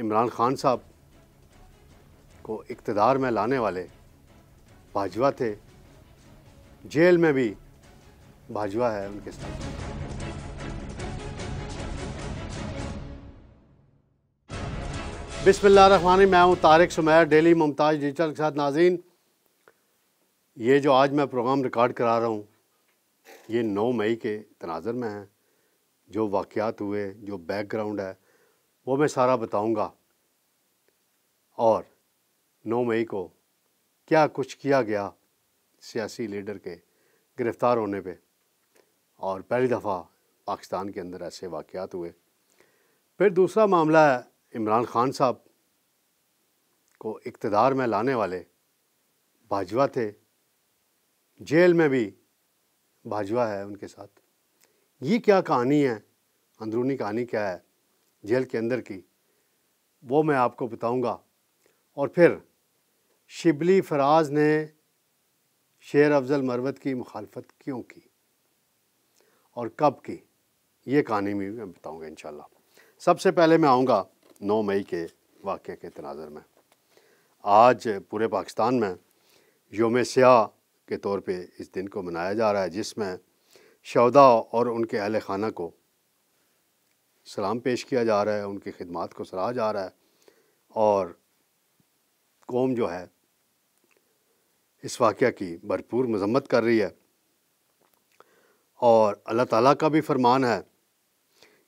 इमरान खान साहब को इकतदार में लाने वाले भाजवा थे जेल में भी भाजवा है उनके साथ रखानी मैं हूँ तारिक सुमैर डेली मुमताज डिजिटल के साथ नाजीन ये जो आज मैं प्रोग्राम रिकॉर्ड करा रहा हूँ ये 9 मई के तनाजर में है जो वाक़ हुए जो बैकग्राउंड है वो मैं सारा बताऊंगा और 9 मई को क्या कुछ किया गया सियासी लीडर के गिरफ़्तार होने पे और पहली दफ़ा पाकिस्तान के अंदर ऐसे वाक़ हुए फिर दूसरा मामला है इमरान ख़ान साहब को इकतदार में लाने वाले भाजवा थे जेल में भी भाजवा है उनके साथ ये क्या कहानी है अंदरूनी कहानी क्या है जेल के अंदर की वो मैं आपको बताऊंगा और फिर शिबली फराज ने शेर अफजल मरवत की मुखालफत क्यों की और कब की ये कहानी भी मैं बताऊंगा इन सबसे पहले मैं आऊँगा नौ मई के वाक़े के तनाजर में आज पूरे पाकिस्तान में योम स्याह के तौर पे इस दिन को मनाया जा रहा है जिसमें शहदा और उनके अहल खाना को सलाम पेश किया जा रहा है उनकी खिदमत को सराहा जा रहा है और कौम जो है इस वाक़ की भरपूर मजम्मत कर रही है और अल्लाह ताला का भी फरमान है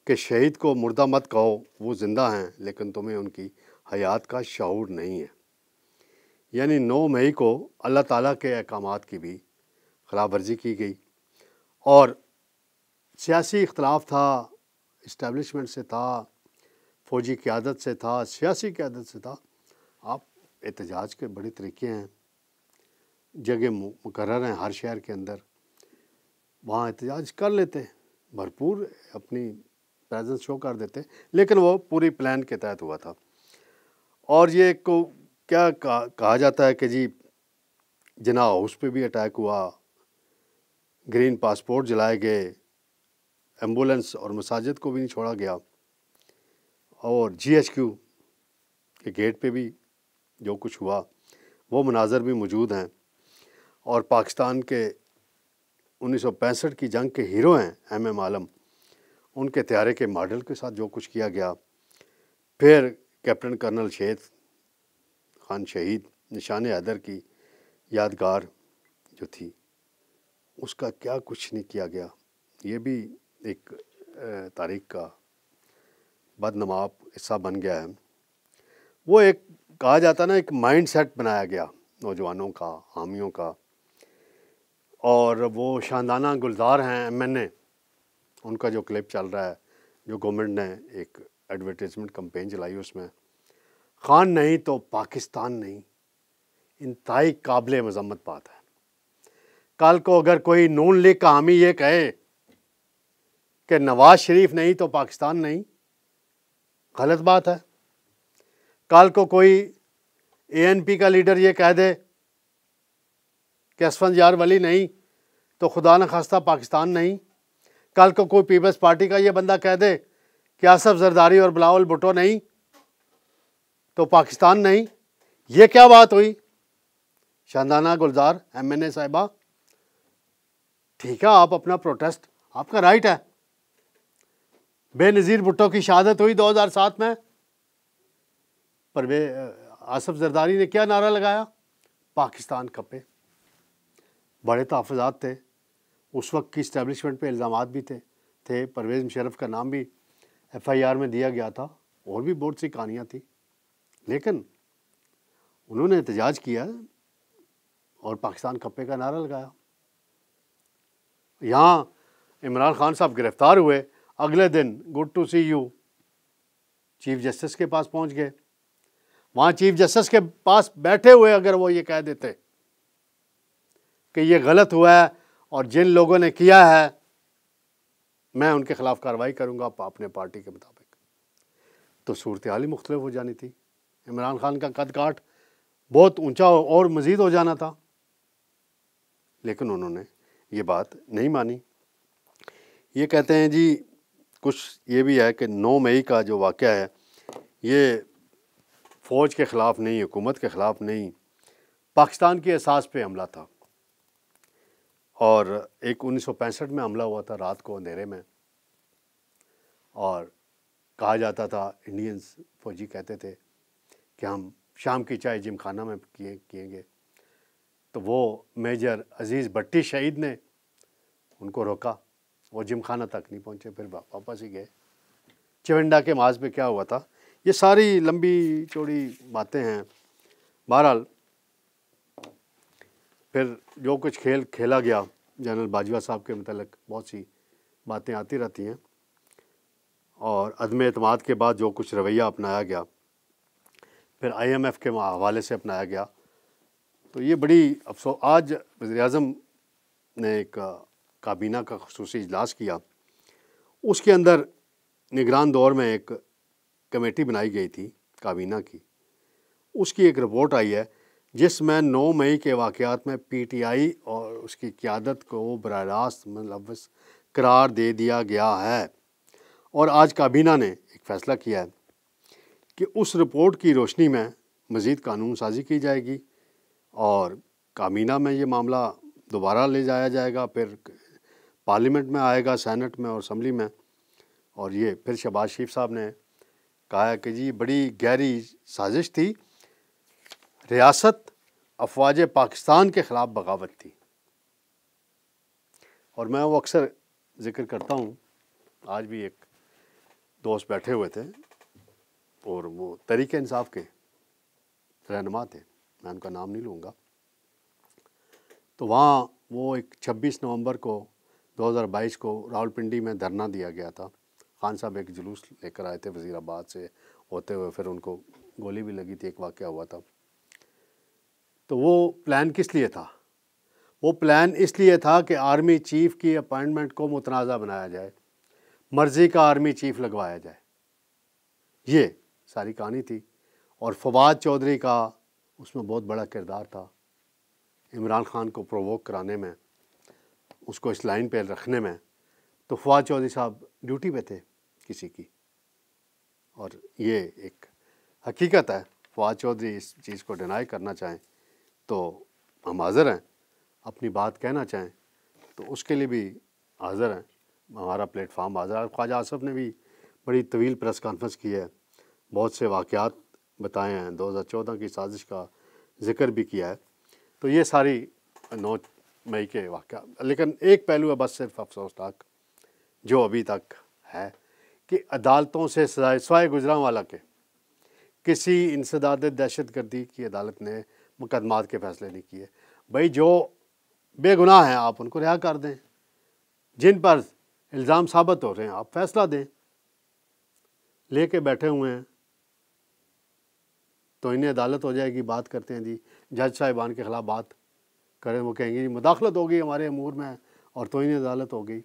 कि शहीद को मुर्दा मत कहो वो ज़िंदा हैं लेकिन तुम्हें उनकी हयात का शूर नहीं है यानी 9 मई को अल्लाह ताला के अहकाम की भी खिलाफ वर्जी की गई और सियासी इख्तलाफ था इस्टेब्लिशमेंट से था फौजी क्यादत से था सियासी क्यादत से था आप एहतजाज के बड़े तरीके हैं जगह मुकर हैं हर शहर के अंदर वहाँ एहतजाज कर लेते हैं भरपूर अपनी प्रेजेंस शो कर देते लेकिन वो पूरी प्लान के तहत हुआ था और ये को क्या कहा, कहा जाता है कि जी जना हाउस पे भी अटैक हुआ ग्रीन पासपोर्ट जलाए गए एम्बुलेंस और मसाजिद को भी नहीं छोड़ा गया और जीएचक्यू के गेट पे भी जो कुछ हुआ वो मनाजर भी मौजूद हैं और पाकिस्तान के 1965 की जंग के हीरो हैं एम एम आलम उनके त्यारे के मॉडल के साथ जो कुछ किया गया फिर कैप्टन कर्नल शेद खान शहीद निशान हैदर की यादगार जो थी उसका क्या कुछ नहीं किया गया ये भी एक तारीख का बदनमाप हिस्सा बन गया है वो एक कहा जाता ना एक माइंड सेट बनाया गया नौजवानों का हामियों का और वो शानदाना गुलजार हैं एम एन ए उनका जो क्लिप चल रहा है जो गवर्नमेंट ने एक एडवर्टीज़मेंट कंपेन चलाई उसमें खान नहीं तो पाकिस्तान नहीं इंतहाई काबिल मजम्मत बात है कल को अगर कोई नून लीग का हामी ये कहे कि नवाज शरीफ नहीं तो पाकिस्तान नहीं गलत बात है कल को कोई एएनपी का लीडर ये कह दे कि असफन यार वली नहीं तो खुदा न खास्ता पाकिस्तान नहीं कल को कोई पीपल्स पार्टी का ये बंदा कह दे कि आसफ जरदारी और बिलावल भुटो नहीं तो पाकिस्तान नहीं ये क्या बात हुई शानदाना गुलजार एम एन ए साहिबा ठीक है आप अपना प्रोटेस्ट आपका राइट है बेनज़ीर भुट्टो की शहादत हुई 2007 में पर वे आसफ जरदारी ने क्या नारा लगाया पाकिस्तान कपे बड़े तहफात थे उस वक्त की इस्टेबलिशमेंट पे इल्ज़ाम भी थे थे परवेज़ मुशरफ का नाम भी एफ़ आई आर में दिया गया था और भी बहुत सी कहानियाँ थी लेकिन उन्होंने एहतजाज किया और पाकिस्तान कपे का नारा लगाया यहाँ इमरान खान साहब गिरफ़्तार हुए अगले दिन good to see you chief justice के पास पहुंच गए वहां चीफ जस्टिस के पास बैठे हुए अगर वो ये कह देते कि ये गलत हुआ है और जिन लोगों ने किया है मैं उनके खिलाफ कार्रवाई करूंगा अपने पार्टी के मुताबिक तो सूरत हाल ही मुख्तलिफ हो जानी थी इमरान खान का कद काट बहुत ऊंचा और मज़ीद हो जाना था लेकिन उन्होंने ये बात नहीं मानी ये कहते हैं जी कुछ ये भी है कि 9 मई का जो वाक़ है ये फ़ौज के ख़िलाफ़ नहीं हुकूमत के ख़िलाफ़ नहीं पाकिस्तान के एहसास पे हमला था और एक 1965 में हमला हुआ था रात को अंधेरे में और कहा जाता था इंडियंस फौजी कहते थे कि हम शाम की चाय जिम खाना में किए किएंगे तो वो मेजर अज़ीज़ भट्टी शहीद ने उनको रोका वो जिमखाना तक नहीं पहुँचे फिर वापस ही गए चिवंडा के माज में क्या हुआ था ये सारी लंबी चौड़ी बातें हैं बहरहाल फिर जो कुछ खेल खेला गया जनरल बाजवा साहब के मतलब बहुत सी बातें आती रहती हैं और अदम अतमाद के बाद जो कुछ रवैया अपनाया गया फिर आईएमएफ के हवाले से अपनाया गया तो ये बड़ी अफसो आज वज़ी अजम ने एक काबीना का खसूस इजलास किया उसके अंदर निगरान दौर में एक कमेटी बनाई गई थी काबीना की उसकी एक रिपोर्ट आई है जिसमें नौ मई के वाक़ात में पी टी आई और उसकी क्यादत को बर रास्त मुलवस मतलब करार दे दिया गया है और आज काबीना ने एक फ़ैसला किया है कि उस रिपोर्ट की रोशनी में मज़ीद कानून साजी की जाएगी और काबीना में ये मामला दोबारा ले जाया जाएगा फिर पार्लियामेंट में आएगा सैनट में और असम्बली में और ये फिर शहबाज शरीफ साहब ने कहा कि जी बड़ी गहरी साजिश थी रियासत अफवाज पाकिस्तान के ख़िलाफ़ बगावत थी और मैं वो अक्सर ज़िक्र करता हूँ आज भी एक दोस्त बैठे हुए थे और वो तरीके इंसाफ के रहनमा थे मैं उनका नाम नहीं लूँगा तो वहाँ वो एक 26 नवंबर को 2022 को रावलपिंडी में धरना दिया गया था खान साहब एक जुलूस लेकर आए थे वज़ीराबाद से होते हुए फिर उनको गोली भी लगी थी एक वाक़ हुआ था तो वो प्लान किस लिए था वो प्लान इसलिए था कि आर्मी चीफ़ की अपॉइंटमेंट को मुतनाज़ा बनाया जाए मर्ज़ी का आर्मी चीफ़ लगवाया जाए ये सारी कहानी थी और फवाद चौधरी का उसमें बहुत बड़ा किरदार था इमरान खान को प्रोवोक कराने में उसको इस लाइन पे रखने में तो फवाद चौधरी साहब ड्यूटी पे थे किसी की और ये एक हकीकत है फवाद चौधरी इस चीज़ को डिनाई करना चाहें तो हम हाज़र हैं अपनी बात कहना चाहें तो उसके लिए भी हाज़र हैं हमारा प्लेटफार्म हाज़र है ख्वाजा आसफ़ ने भी बड़ी तवील प्रेस कॉन्फ्रेंस की है बहुत से वाक़ात बताए हैं 2014 की साजिश का जिक्र भी किया है तो ये सारी नौ मई के वाक़ लेकिन एक पहलू है बस सिर्फ अफसोस तक जो अभी तक है कि अदालतों से सजाए सवाए वाला के किसी इंसदाद दहशत गर्दी की अदालत ने मुकदमात के फैसले नहीं किए भाई जो बेगुनाह हैं आप उनको रिहा कर दें जिन पर इल्ज़ाम साबित हो रहे हैं आप फैसला दें ले के बैठे हुए हैं तो इन्हें अदालत हो जाएगी बात करते हैं जी जज साहिबान के ख़िलाफ़ बात करें वो कहेंगे मुदाखलत हो गई हमारे अमूर में और तो ही अदालत हो गई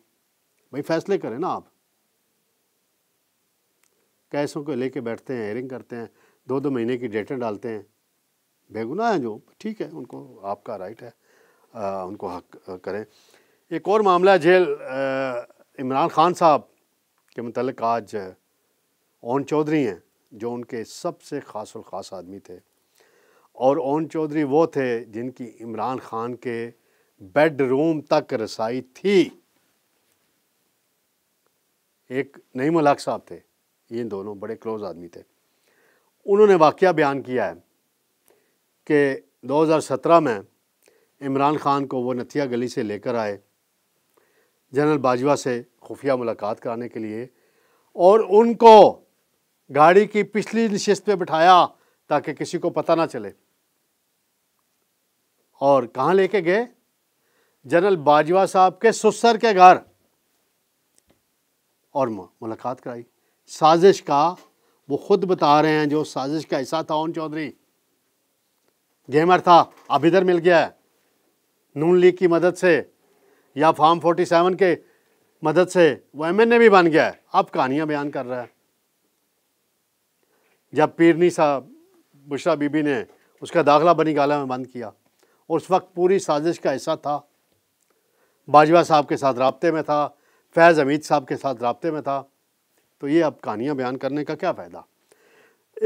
भाई फैसले करें ना आप कैसों को लेके बैठते हैं हेयरिंग करते हैं दो दो महीने की डेटें डालते हैं बेगुनाह हैं जो ठीक है उनको आपका राइट है आ, उनको हक करें एक और मामला जेल इमरान खान साहब के मतलब आज ओन चौधरी हैं जो उनके सबसे खास और ख़ास आदमी थे और ओन चौधरी वो थे जिनकी इमरान खान के बेडरूम तक रसाई थी एक नई मलाक साहब थे ये दोनों बड़े क्लोज आदमी थे उन्होंने वाक़ बयान किया है कि 2017 में इमरान खान को वो नथिया गली से लेकर आए जनरल बाजवा से खुफिया मुलाकात कराने के लिए और उनको गाड़ी की पिछली नशस्त पे बिठाया ताकि किसी को पता ना चले और कहाँ लेके गए जनरल बाजवा साहब के सुसर के घर और मुलाकात कराई साजिश का वो खुद बता रहे हैं जो साजिश का हिस्सा था ओन चौधरी गेमर था अब इधर मिल गया है नून लीग की मदद से या फार्म सेवन के मदद से वो एम भी बन गया है अब कहानियाँ बयान कर रहा है जब पीरनी साहब बुशरा बीबी ने उसका दाखला बनी गाला में बंद किया उस वक्त पूरी साजिश का हिस्सा था बाजवा साहब के साथ रबते में था फैज़ हमीद साहब के साथ रबते में था तो ये अब कहानियाँ बयान करने का क्या फ़ायदा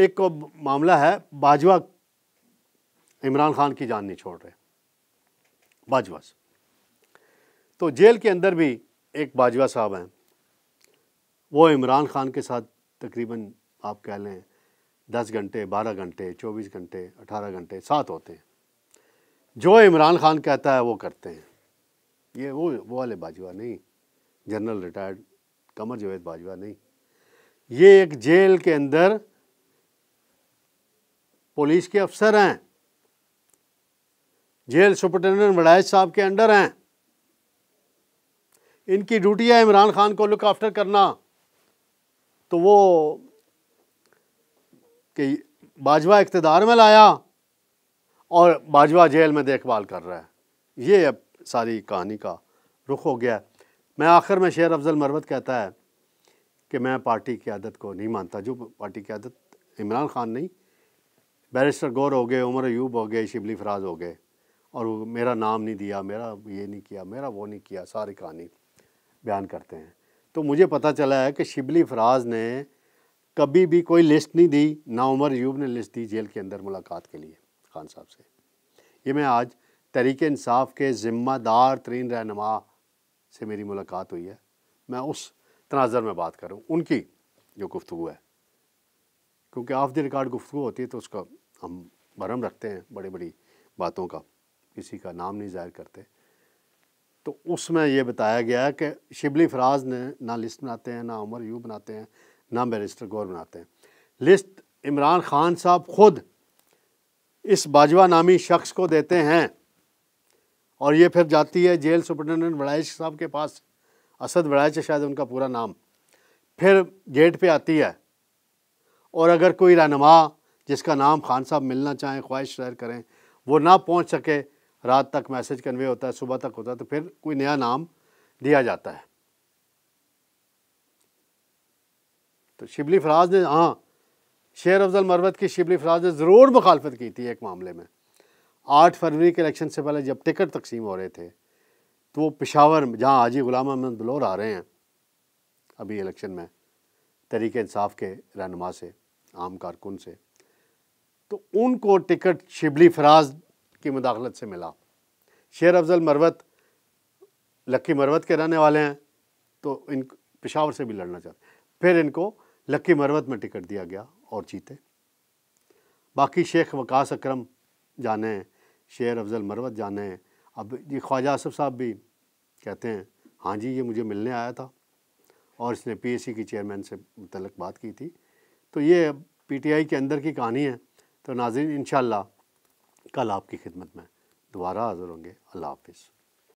एक मामला है बाजवा इमरान खान की जान नहीं छोड़ रहे बाजवा से तो जेल के अंदर भी एक बाजवा साहब हैं वो इमरान खान के साथ तकरीबन आप कह लें दस घंटे बारह घंटे चौबीस घंटे अठारह घंटे साथ होते हैं जो इमरान खान कहता है वो करते हैं ये वो वो वाले बाजवा नहीं जनरल रिटायर्ड कमर जवेद बाजवा नहीं ये एक जेल के अंदर पुलिस के अफसर हैं जेल सुपरटेंडेंट वडाइज साहब के अंडर हैं इनकी ड्यूटी है इमरान खान को लुक आफ्टर करना तो वो कि बाजवा इकतदार में लाया और बाजवा जेल में देखभाल कर रहा है ये अब सारी कहानी का रुख हो गया मैं आखिर में शेर अफजल मरवत कहता है कि मैं पार्टी की आदत को नहीं मानता जो पार्टी की आदत इमरान खान नहीं बैरिस्टर गौर हो गए उमर यूब हो गए शिबली फराज हो गए और मेरा नाम नहीं दिया मेरा ये नहीं किया मेरा वो नहीं किया सारी कहानी बयान करते हैं तो मुझे पता चला है कि शिबली फराज ने कभी भी कोई लिस्ट नहीं दी ना उमर यूब ने लिस्ट दी जेल के अंदर मुलाकात के लिए खान साहब से ये मैं आज तहरीक इंसाफ के ज़िम्मेदार तरीन रहनमा से मेरी मुलाकात हुई है मैं उस तनाजर में बात करूँ उनकी जो गुफ्तु है क्योंकि ऑफ द रिकॉर्ड गुफ्तु होती है तो उसका हम भरम रखते हैं बड़ी बड़ी बातों का किसी का नाम नहीं जाहिर करते तो उसमें यह बताया गया है कि शिबली फराज ने ना लिस्ट बनाते हैं ना उमर यू बनाते हैं ना बैरिस्टर गौर बनाते हैं लिस्ट इमरान खान साहब खुद इस बाजवा नामी शख्स को देते हैं और ये फिर जाती है जेल सुपरिटेंडेंट बड़ाइश साहब के पास असद बड़ाइच है शायद उनका पूरा नाम फिर गेट पे आती है और अगर कोई रहनमा जिसका नाम खान साहब मिलना चाहें ख्वाहिश शहर करें वो ना पहुंच सके रात तक मैसेज कन्वे होता है सुबह तक होता है तो फिर कोई नया नाम दिया जाता है तो शिबली फराज ने हाँ शेर अफजल मरवत की शिबली फराज ने ज़रूर मुखालफत की थी एक मामले में आठ फरवरी के इलेक्शन से पहले जब टिकट तकसीम हो रहे थे तो वो पिशावर जहाँ हाजी गुलाम अहमद बलोर आ रहे हैं अभी इलेक्शन में तरीक इंसाफ के रहनुमा से आम कारकुन से तो उनको टिकट शिबली फराज की मुदाखलत से मिला शेर अफजल मरवत लक्की मरवत के रहने वाले हैं तो इन पिशावर से भी लड़ना चाहते फिर इनको लक्की मरवत में टिकट दिया गया और जीते बाकी शेख वकास अक्रम जाने शेर अफजल मरवत जाने अब ये ख्वाजा आसफ़ साहब भी कहते हैं हाँ जी ये मुझे मिलने आया था और इसने सी की चेयरमैन से मुतलक बात की थी तो ये पीटीआई के अंदर की कहानी है तो नाजिन इन कल आपकी खिदमत में दोबारा हाज़िर होंगे अल्लाह हाफिज़